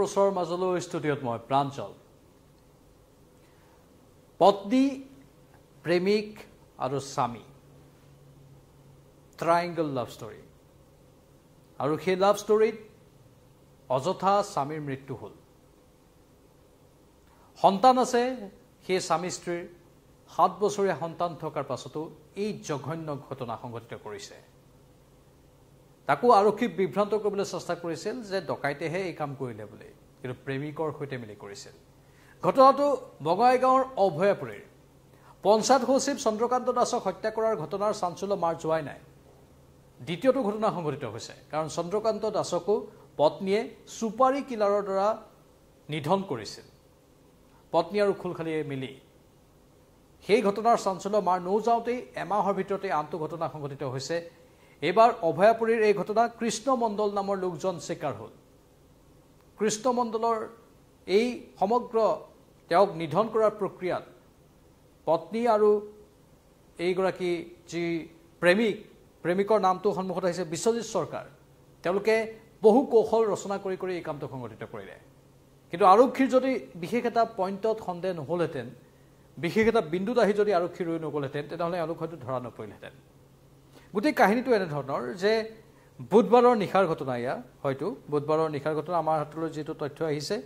প্ৰচৰ মাজলৈ ষ্টুডিঅ'ত মই প্ৰাঞ্চল পত্নী প্ৰেমিক আৰু স্বামী ট্ৰাইংগল লাভ ষ্টৰী আৰু সেই লাভ ষ্টৰিত অযথা স্বামীৰ মৃত্যু হ'ল সন্তান আছে সেই স্বামী স্ত্ৰীৰ সাত বছৰীয়া সন্তান থকাৰ পাছতো এই জঘন্য ঘটনা সংঘটিত কৰিছে তাকো আৰক্ষী বিভ্ৰান্ত কৰিবলৈ চেষ্টা কৰিছিল যে ডকাইতেহে এই কাম কৰিলে বুলি কিন্তু প্ৰেমিকৰ সৈতে মিলি কৰিছিল ঘটনাটো বঙাইগাঁৱৰ অভয়াপুৰীৰ পঞ্চায়ত সচিব চন্দ্ৰকান্ত দাসক হত্যা কৰাৰ ঘটনাৰ চাঞ্চল্য মাৰ যোৱাই নাই দ্বিতীয়টো ঘটনা সংঘটিত হৈছে কাৰণ চন্দ্ৰকান্ত দাসকো পত্নীয়ে চুপাৰী কিলাৰৰ দ্বাৰা নিধন কৰিছিল পত্নী আৰু খোলখালীয়ে মিলি সেই ঘটনাৰ চাঞ্চল্য মাৰ নৌ এমাহৰ ভিতৰতে আনটো ঘটনা সংঘটিত হৈছে এবাৰ অভয়াপুৰীৰ এই ঘটনা কৃষ্ণমণ্ডল নামৰ লোকজন স্বীকাৰ হ'ল কৃষ্ণমণ্ডলৰ এই সমগ্ৰ তেওঁক নিধন কৰাৰ প্ৰক্ৰিয়াত পত্নী আৰু এইগৰাকী যি প্ৰেমিক প্ৰেমিকৰ নামটো সন্মুখত আহিছে বিশ্বজিৎ চৰকাৰ তেওঁলোকে বহু কৌশল ৰচনা কৰি কৰি এই কামটো সংঘটিত কৰিলে কিন্তু আৰক্ষীৰ যদি বিশেষ এটা পইণ্টত সন্দেহ নহ'লহেঁতেন বিশেষ এটা বিন্দুত আহি যদি আৰক্ষী ৰৈ নগ'লহেঁতেন তেনেহ'লে এওঁলোক হয়তো ধৰা নপৰিলহেঁতেন গোটেই কাহিনীটো এনেধৰণৰ যে বুধবাৰৰ নিশাৰ ঘটনা এয়া হয়তো বুধবাৰৰ নিশাৰ ঘটনা আমাৰ হাতলৈ যিটো তথ্য আহিছে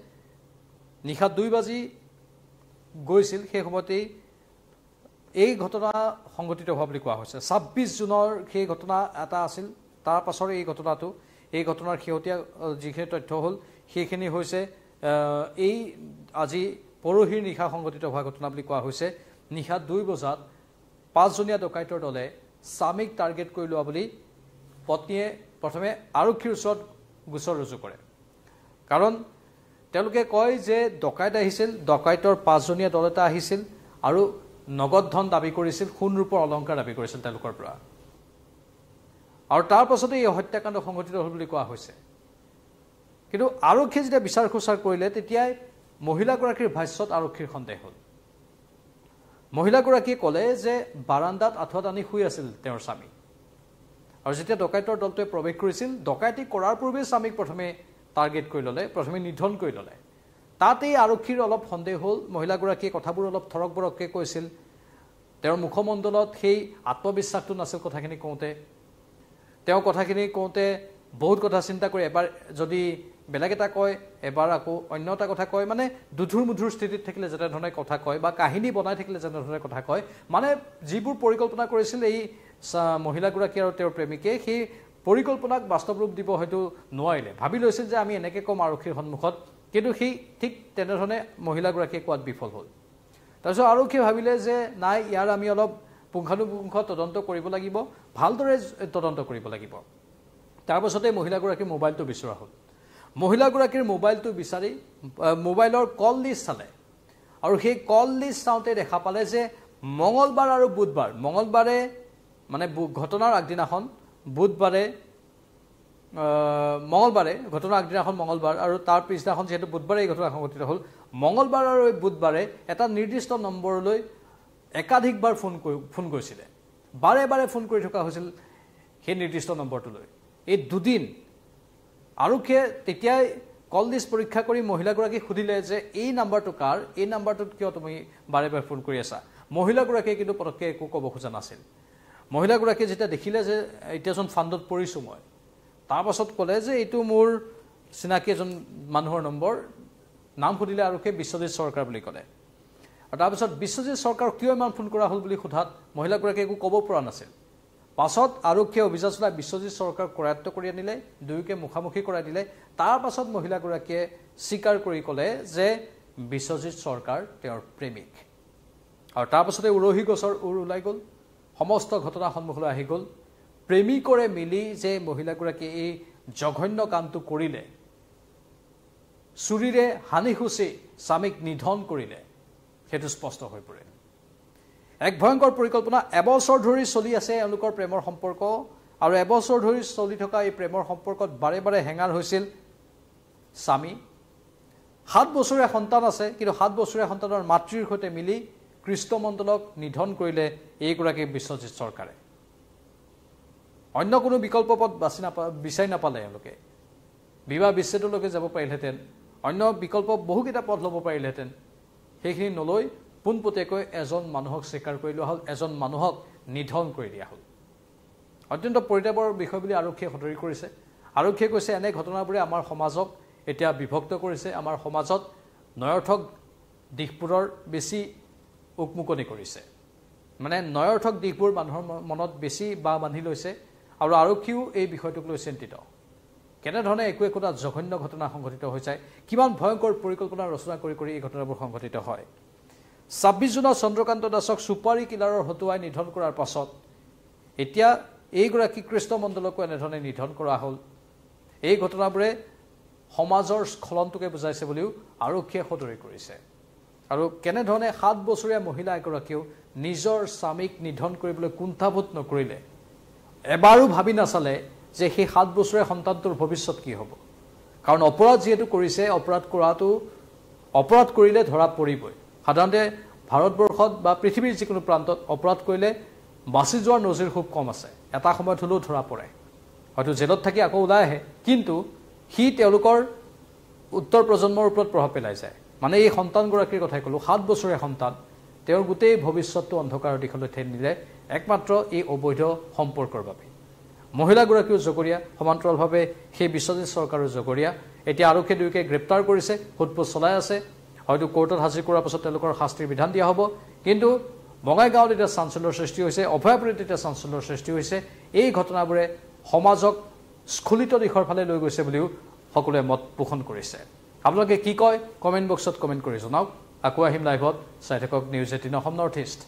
নিশা দুই বাজি গৈছিল সেই সময়তেই এই ঘটনা সংঘটিত হোৱা বুলি কোৱা হৈছে ছাব্বিছ জুনৰ সেই ঘটনা এটা আছিল তাৰ পাছৰ এই ঘটনাটো এই ঘটনাৰ শেহতীয়া যিখিনি তথ্য হ'ল সেইখিনি হৈছে এই আজি পৰহিৰ নিশা সংঘটিত হোৱা ঘটনা বুলি কোৱা হৈছে নিশা দুই বজাত পাঁচজনীয়া ডকাইতৰ দলে স্বামীক টাৰ্গেট কৰি লোৱা বুলি পত্নীয়ে প্ৰথমে আৰক্ষীৰ ওচৰত গোচৰ ৰুজু কৰে কাৰণ তেওঁলোকে কয় যে ডকাইত আহিছিল ডকাইতৰ পাঁচজনীয়া দল এটা আহিছিল আৰু নগদ ধন দাবী কৰিছিল সোণৰূপৰ অলংকাৰ দাবী কৰিছিল তেওঁলোকৰ পৰা আৰু তাৰ পাছতে এই হত্যাকাণ্ড সংঘটিত হ'ল বুলি কোৱা হৈছে কিন্তু আৰক্ষীয়ে যেতিয়া বিচাৰ খোচাৰ কৰিলে তেতিয়াই মহিলাগৰাকীৰ ভাষ্যত আৰক্ষীৰ সন্দেহ হ'ল মহিলাগৰাকীয়ে ক'লে যে বাৰাণ্ডাত আঁঠুৱাত আনি শুই আছিল তেওঁৰ স্বামী আৰু যেতিয়া ডকাইতৰ দলটোৱে প্ৰৱেশ কৰিছিল ডকাইতি কৰাৰ পূৰ্বে স্বামীক প্ৰথমে টাৰ্গেট কৰি ল'লে প্ৰথমে নিধন কৰি ল'লে তাতেই আৰক্ষীৰ অলপ সন্দেহ হ'ল মহিলাগৰাকীয়ে কথাবোৰ অলপ থৰক বৰককৈ কৈছিল তেওঁৰ মুখমণ্ডলত সেই আত্মবিশ্বাসটো নাছিল কথাখিনি কওঁতে তেওঁ কথাখিনি কওঁতে বহুত কথা চিন্তা কৰি এবাৰ যদি বেলেগ এটা কয় এবাৰ আকৌ অন্য এটা কথা কয় মানে দুধুৰ মধুৰ স্থিতিত থাকিলে যেনেধৰণে কথা কয় বা কাহিনী বনাই থাকিলে যেনেধৰণে কথা কয় মানে যিবোৰ পৰিকল্পনা কৰিছিল এই মহিলাগৰাকী আৰু তেওঁৰ প্ৰেমিকে সেই পৰিকল্পনাক বাস্তৱ ৰূপ দিব হয়তো নোৱাৰিলে ভাবি লৈছিল যে আমি এনেকৈ ক'ম আৰক্ষীৰ সন্মুখত কিন্তু সেই ঠিক তেনেধৰণে মহিলাগৰাকীয়ে কোৱাত বিফল হ'ল তাৰপিছত আৰক্ষীয়ে ভাবিলে যে নাই ইয়াৰ আমি অলপ পুংখানুপুংখ তদন্ত কৰিব লাগিব ভালদৰে তদন্ত কৰিব লাগিব তাৰপাছতে মহিলাগৰাকীৰ মোবাইলটো বিচৰা হ'ল মহিলাগৰাকীৰ মোবাইলটো বিচাৰি মোবাইলৰ কল লিষ্ট চালে আৰু সেই কল লিষ্ট চাওঁতে দেখা পালে যে মঙলবাৰ আৰু বুধবাৰ মঙলবাৰে মানে ঘটনাৰ আগদিনাখন বুধবাৰে মঙলবাৰে ঘটনাৰ আগদিনাখন মঙলবাৰ আৰু তাৰ পিছদিনাখন যিহেতু বুধবাৰে এই ঘটনা সংঘটিত হ'ল মঙলবাৰ আৰু এই বুধবাৰে এটা নিৰ্দিষ্ট নম্বৰলৈ একাধিকবাৰ ফোন কৰি ফোন কৰিছিলে বাৰে বাৰে ফোন কৰি থকা হৈছিল সেই নিৰ্দিষ্ট নম্বৰটোলৈ এই দুদিন আৰক্ষীয়ে তেতিয়াই কল লিষ্ট পৰীক্ষা কৰি মহিলাগৰাকীক সুধিলে যে এই নাম্বাৰটো কাৰ এই নাম্বাৰটোত কিয় তুমি বাৰে বাৰে ফোন কৰি আছা মহিলাগৰাকীয়ে কিন্তু পটককৈ একো ক'ব খোজা নাছিল মহিলাগৰাকীয়ে যেতিয়া দেখিলে যে এতিয়া যোন ফাণ্ডত পৰিছোঁ মই তাৰপাছত ক'লে যে এইটো মোৰ চিনাকি এজন মানুহৰ নম্বৰ নাম সুধিলে আৰক্ষীয়ে বিশ্বজিৎ চৰকাৰ বুলি ক'লে আৰু তাৰপিছত বিশ্বজিৎ চৰকাৰক কিয় ইমান ফোন কৰা হ'ল বুলি সোধাত মহিলাগৰাকীয়ে একো ক'ব পৰা নাছিল পাছত আৰক্ষীয়ে অভিযান চলাই বিশ্বজিৎ চৰকাৰক কৰায়ত্ব কৰি আনিলে দুয়োকে মুখামুখি কৰাই দিলে তাৰ পাছত মহিলাগৰাকীয়ে স্বীকাৰ কৰি ক'লে যে বিশ্বজিৎ চৰকাৰ তেওঁৰ প্ৰেমিক আৰু তাৰপাছতে উৰহী গছৰ উৰ ওলাই গ'ল সমস্ত ঘটনা সন্মুখলৈ আহি গ'ল প্ৰেমিকৰে মিলি যে মহিলাগৰাকীয়ে এই জঘন্য কামটো কৰিলে চুৰিৰে হানি সুচি স্বামীক নিধন কৰিলে সেইটো স্পষ্ট হৈ পৰে এক ভয়ংকৰ পৰিকল্পনা এবছৰ ধৰি চলি আছে এওঁলোকৰ প্ৰেমৰ সম্পৰ্ক আৰু এবছৰ ধৰি চলি থকা এই প্ৰেমৰ সম্পৰ্কত বাৰে বাৰে হেঙাৰ হৈছিল স্বামী সাত বছৰীয়া সন্তান আছে কিন্তু সাত বছৰীয়া সন্তানৰ মাতৃৰ সৈতে মিলি কৃষ্টমণ্ডলক নিধন কৰিলে এইগৰাকী বিশ্বজিৎ চৰকাৰে অন্য কোনো বিকল্প পথ বাছি নাপা বিচাৰি নাপালে এওঁলোকে বিবাহ বিচ্ছেদলৈকে যাব পাৰিলেহেঁতেন অন্য বিকল্প বহুকেইটা পথ ল'ব পাৰিলেহেঁতেন সেইখিনি নলৈ পোনপটীয়াকৈ এজন মানুহক স্বীকাৰ কৰি লোৱা হ'ল এজন মানুহক নিধন কৰি দিয়া হ'ল অত্যন্ত পৰিতাপৰ বিষয় বুলি আৰক্ষীয়ে সদৰি কৰিছে আৰক্ষীয়ে কৈছে এনে ঘটনাবোৰে আমাৰ সমাজক এতিয়া বিভক্ত কৰিছে আমাৰ সমাজত নয়ৰ্থক দিশবোৰৰ বেছি উকমুকনি কৰিছে মানে নয়ৰ্থক দিশবোৰ মানুহৰ মনত বেছি বাঁহ বান্ধি লৈছে আৰু আৰক্ষীও এই বিষয়টোক লৈ চিন্তিত কেনেধৰণে একো একোটা জঘন্য ঘটনা সংঘটিত হৈ যায় কিমান ভয়ংকৰ পৰিকল্পনা ৰচনা কৰি কৰি এই ঘটনাবোৰ সংঘটিত হয় ছাব্বিছ জুনত চন্দ্ৰকান্ত দাসক চুপাৰী কিলাৰৰ হতুৱাই নিধন কৰাৰ পাছত এতিয়া এইগৰাকী কৃষ্ণমণ্ডলকো এনেধৰণে নিধন কৰা হ'ল এই ঘটনাবোৰে সমাজৰ স্খলনটোকে বুজাইছে বুলিও আৰক্ষীয়ে সদৰি কৰিছে আৰু কেনেধৰণে সাত বছৰীয়া মহিলা এগৰাকীয়েও নিজৰ স্বামীক নিধন কৰিবলৈ কুণ্ঠাবোধ নকৰিলে এবাৰো ভাবি নাচালে যে সেই সাত বছৰীয়া সন্তানটোৰ ভৱিষ্যত কি হ'ব কাৰণ অপৰাধ যিহেতু কৰিছে অপৰাধ কৰাটো অপৰাধ কৰিলে ধৰা পৰিবই সাধাৰণতে ভাৰতবৰ্ষত বা পৃথিৱীৰ যিকোনো প্ৰান্তত অপৰাধ কৰিলে বাচি যোৱাৰ নজিৰ খুব কম আছে এটা সময়ত হ'লেও ধৰা পৰে হয়তো জেলত থাকি আকৌ ওলাই আহে কিন্তু সি তেওঁলোকৰ উত্তৰ প্ৰজন্মৰ ওপৰত প্ৰভাৱ পেলাই যায় মানে এই সন্তানগৰাকীৰ কথাই ক'লোঁ সাত বছৰীয়া সন্তান তেওঁৰ গোটেই ভৱিষ্যতটো অন্ধকাৰৰ দিশলৈ ঠেন নিলে একমাত্ৰ এই অবৈধ সম্পৰ্কৰ বাবে মহিলাগৰাকীও জগৰীয়া সমান্তৰালভাৱে সেই বিশ্বজিত চৰকাৰো জগৰীয়া এতিয়া আৰক্ষীয়ে দুয়োকে গ্ৰেপ্তাৰ কৰিছে সোধপোছ চলাই আছে হয়তো কোর্টত হাজির করার পিছত শাস্তির বিধান দিয়া হব কিন্তু বঙ্গাইগাঁও এটা চাঞ্চল্যর সৃষ্টি হয়েছে অভয়াপুরীত এটা চাঞ্চল্যর সৃষ্টি হয়েছে এই ঘটনাবুড়ে সমাজক স্খলিত দিকর ফালে লৈ গৈছে বুলিও সকলে মত পোষণ করেছে আপনাদের কি কয় কমেন্ট বক্সত কমেন্ট করে জনাব আকু আহিম লাইভত চাই থাকক নিউজ এইটিন নর্থ ইস্ট